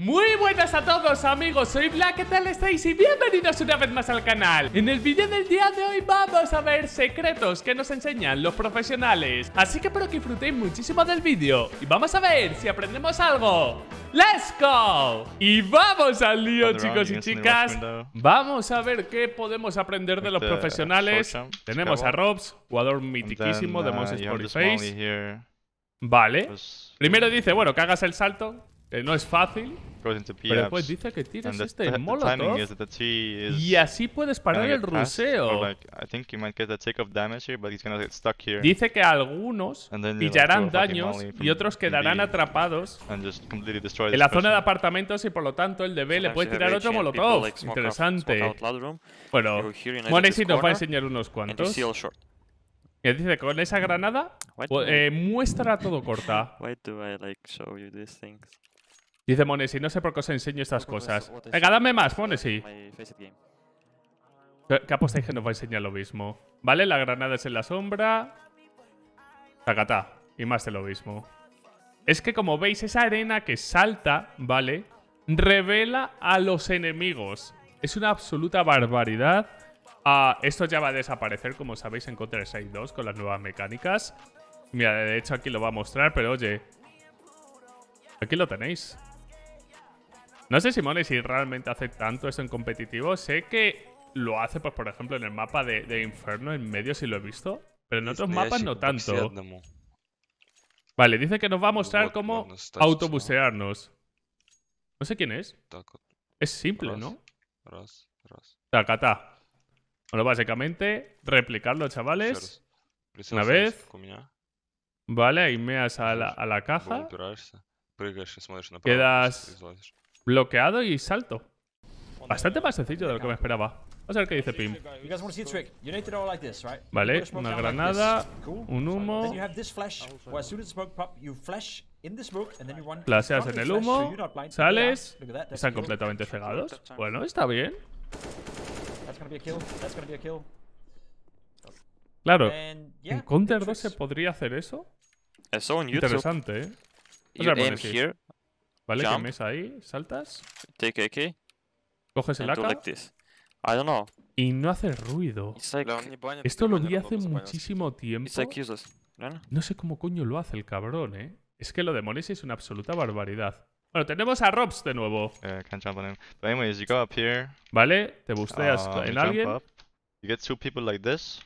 Muy buenas a todos amigos, soy Black, ¿qué tal estáis? Y bienvenidos una vez más al canal En el vídeo del día de hoy vamos a ver secretos que nos enseñan los profesionales Así que espero que disfrutéis muchísimo del vídeo Y vamos a ver si aprendemos algo ¡Let's go! Y vamos al lío chicos y chicas Vamos a ver qué podemos aprender de los este profesionales Tenemos a Robs, jugador mitiquísimo de Monster Face uh, Vale pues, Primero uh, dice, bueno, que hagas el salto eh, no es fácil. Pero después dice que tires este molotov. Y así puedes parar el ruseo. Dice que algunos pillarán daños y otros quedarán atrapados en la zona de apartamentos y por lo tanto el DB le puede tirar otro molotov. Interesante. Bueno, Monesi nos va a enseñar unos cuantos. Que dice, con esa granada pues, eh, muestra todo corta. Dice Monesi, no sé por qué os enseño estas cosas. Venga, dame más, Monesi. ¿Qué apostáis que nos va a enseñar lo mismo? Vale, la granada es en la sombra. Tacatá. Y más de lo mismo. Es que como veis, esa arena que salta, ¿vale? Revela a los enemigos. Es una absoluta barbaridad. Ah, esto ya va a desaparecer, como sabéis, en Counter Strike 2 con las nuevas mecánicas. Mira, de hecho aquí lo va a mostrar, pero oye... Aquí lo tenéis. No sé, Simone, si realmente hace tanto eso en competitivo. Sé que lo hace, pues, por ejemplo, en el mapa de, Inferno, en medio, si lo he visto. Pero en otros mapas no tanto. Vale, dice que nos va a mostrar cómo autobusearnos. No sé quién es. Es simple, ¿no? O Bueno, básicamente, replicarlo, chavales. Una vez. Vale, ahí meas a la caja. Quedas Bloqueado y salto. Bastante más sencillo de lo que me esperaba. Vamos a ver qué dice Pim. Vale, una granada, un humo. Plaseas en el humo, sales. Están completamente cegados. Bueno, está bien. Claro, en Counter 2 se podría hacer eso. Interesante, eh. O sea, ¿Vale? Jump. ahí, saltas. Coges el AK. Y no hace ruido. Esto lo vi hace muchísimo tiempo. no sé cómo coño lo hace el cabrón, ¿eh? Es que lo de es una absoluta barbaridad. Bueno, tenemos a Robs de nuevo. Eh, vale, te busteas uh, en alguien. like this.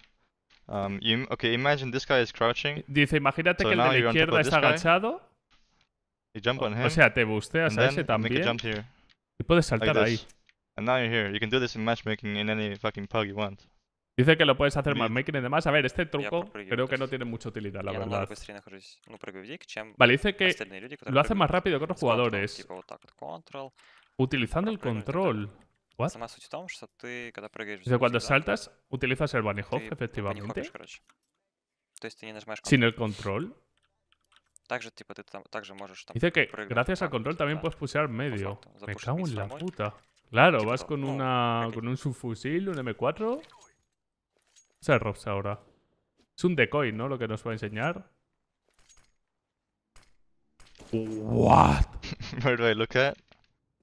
Um, guy Dice, imagínate que el de la izquierda es agachado. O sea, te busteas a ese también. Y puedes saltar ahí. Dice que lo puedes hacer matchmaking y demás. A ver, este truco creo que no tiene mucha utilidad, la verdad. Vale, dice que lo hace más rápido que otros jugadores. Utilizando el control. What? Dice, cuando saltas, utilizas el bunny hop, efectivamente. Sin el control. Dice que gracias al control también puedes pusear medio. Me cago en la puta. Claro, vas con una con un subfusil, un M4. sea ahora. Es un decoy, ¿no? Lo que nos va a enseñar. What? look at?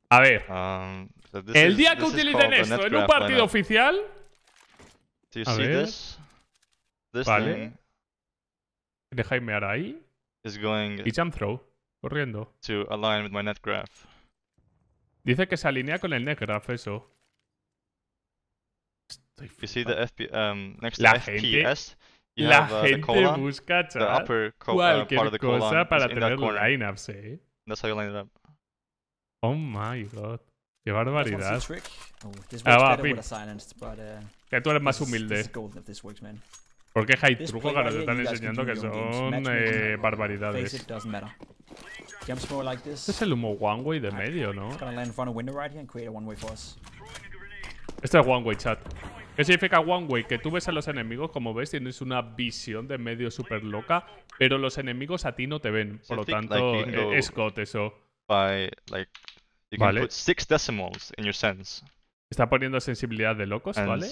A ver. Um, el día que utilicen esto en un partido oficial. a ver. vale. Thing. ahora ahí is going Y jump throw, corriendo. to align with my Dice que se alinea con el netgraph eso. You see the FP, um, next La FPS, La the upper cosa para tener lineups, eh. That's how you Oh my god. Qué barbaridad. Oh, ah, but uh, tú más this porque hay trucos que te están enseñando que son eh, barbaridades. Este es el humo one way de ah, medio, ¿no? Este es one way chat. ¿Qué significa one way? Que tú ves a los enemigos, como ves, tienes una visión de medio súper loca, pero los enemigos a ti no te ven. Por lo tanto, eh, es got eso. Está poniendo sensibilidad de locos, ¿vale?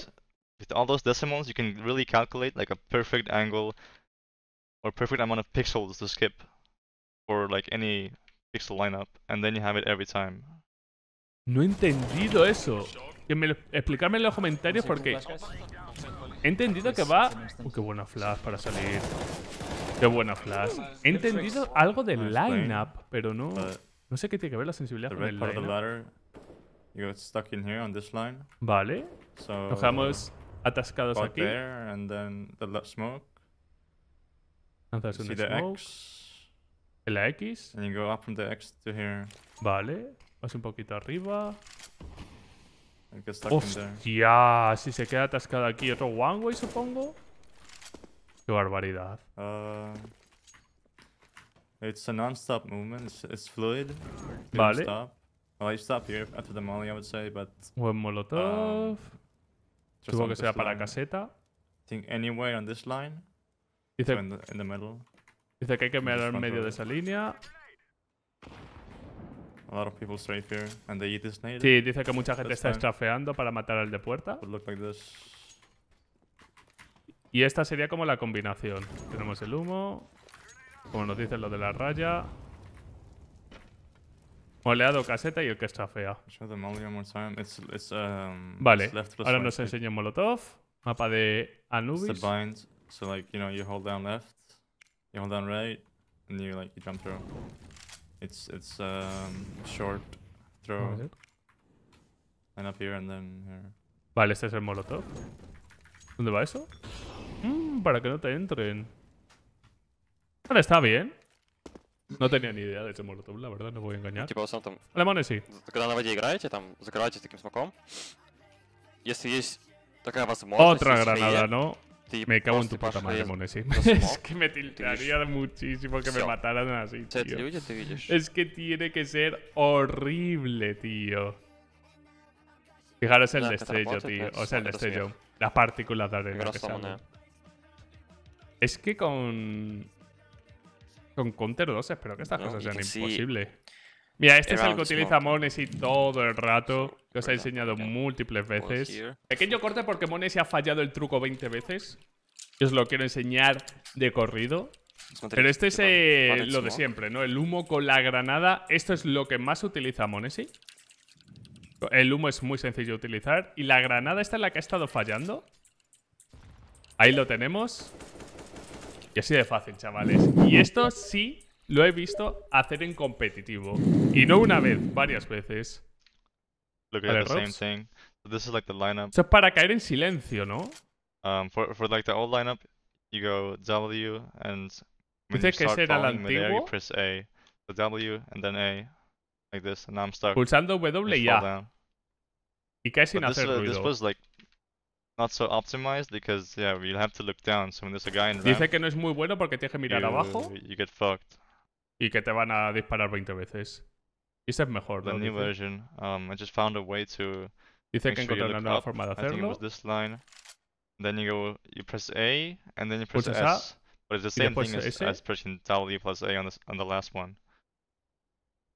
with all those decimals, you can really calculate like a perfect angle or perfect amount of pixels to skip for like any pixel lineup, and then you have it every time. No entendido eso. Que me lo, explicarme en los comentarios porque he entendido que va. Oh, qué buena flash para salir. Qué buena flash. He entendido algo de lineup, pero no. No sé qué tiene que ver la sensibilidad con el lineup. Vale. Nos quedamos atascados aquí. There and then the smoke. And see the smoke. X. La X. And you go up from the X to here. Vale. Vas un poquito arriba. And get stuck ¡Hostia! Si se queda atascado aquí. Otro one way, supongo. Qué barbaridad. Uh, it's a non-stop movement. It's, it's fluid. vale. Stop. Well, I stop here after the molly, I would say, but... One molotov. Um, Supongo que sea para caseta. Dice, que hay que mirar en medio de esa línea. A Sí, dice que mucha gente está estrafeando para matar al de puerta. Y esta sería como la combinación. Tenemos el humo, como nos dicen lo de la raya. Moleado caseta y el que está fea. Um, vale, ahora nos enseña Molotov, mapa de Anubis. So like, you know, you hold down left, you hold down right, and you like you jump through. It's it's um short throw. Vale. And up here and then here. Vale, este es el molotov. ¿Dónde va eso? Mm, para que no te entren. Ahora está bien. No tenía ni idea de ese molotov, la verdad, no voy a engañar. Типа, основном там... Otra granada, ¿no? Me cago en tu puta madre, Monesi. es que me tiltaría muchísimo que me mataran así, tío. Es que tiene que ser horrible, tío. Fijaros el destello, tío. O sea, el destello. Las partículas de arena que salen. Es que con... Con Counter 2 espero que estas cosas sean imposible. Mira, este es el que utiliza Monesi todo el rato, que os ha enseñado múltiples veces. Pequeño corte porque Monesi ha fallado el truco 20 veces. Yo os lo quiero enseñar de corrido. Pero este es eh, lo de siempre, ¿no? El humo con la granada. Esto es lo que más utiliza Monesi. El humo es muy sencillo de utilizar. Y la granada esta es la que ha estado fallando. Ahí lo tenemos. Que así de fácil, chavales. Y esto sí lo he visto hacer en competitivo. Y no una vez, varias veces. Look at the same thing. So this is like the lineup. Eso es para caer en silencio, ¿no? Um, for, for like the old lineup, you go W and then start que ese antiguo. press A. So W and then A. Like this, and I'm stuck. Pulsando W y A. Y cae sin hacer ruido. not so optimized because yeah, we will have to look down. So when there's a guy in ramp, Dice que no es muy bueno porque tienes que mirar you, abajo you get fucked. y que te van a disparar 20 veces. Y es mejor, The ¿no? new Dice, version, um, I just found a way to Dice make que sure you una look nueva up. forma de I think it was this line. Then you go, you press A, and then you press S. But it's the same thing as, as pressing W plus A on on the last one.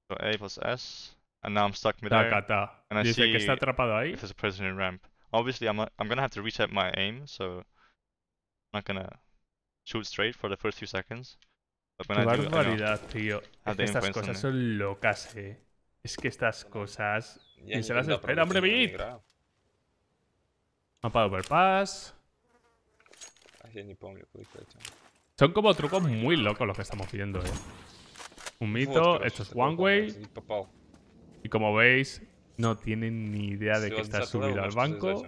So A plus S, and now I'm stuck midair, Taca, ta. and I Dice see que está atrapado ahí. if there's a person in ramp. Obviamente, I'm, I'm gonna have to reset my aim, so I'm not gonna shoot straight for the first few seconds. But when Qué I do, barbaridad, tío. Es que estas cosas son locas, eh. Es que estas cosas... Y se las espera, hombre, Bit! Mapa overpass... Son como trucos muy locos los que estamos viendo, eh. Un mito, esto es one way. Y como veis, no tienen ni idea de que está subido al banco.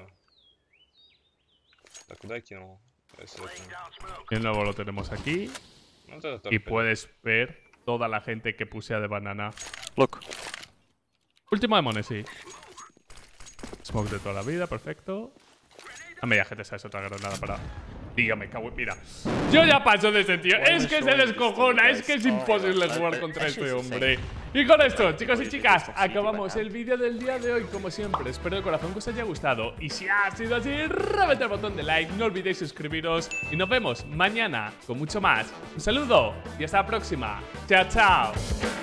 Y nuevo lo tenemos aquí. Y puedes ver toda la gente que a de banana. Look. Último demone, sí. Smoke de toda la vida, perfecto. A media gente sabes otra granada para... Dígame, cago Mira, yo ya paso de ese tío. Es que se descojona, es que es imposible oh, jugar contra este hombre. Y con esto, chicos y chicas, acabamos el vídeo del día de hoy como siempre. Espero de corazón que os haya gustado. Y si ha sido así, reventad el botón de like, no olvidéis suscribiros. Y nos vemos mañana con mucho más. Un saludo y hasta la próxima. Chao, chao.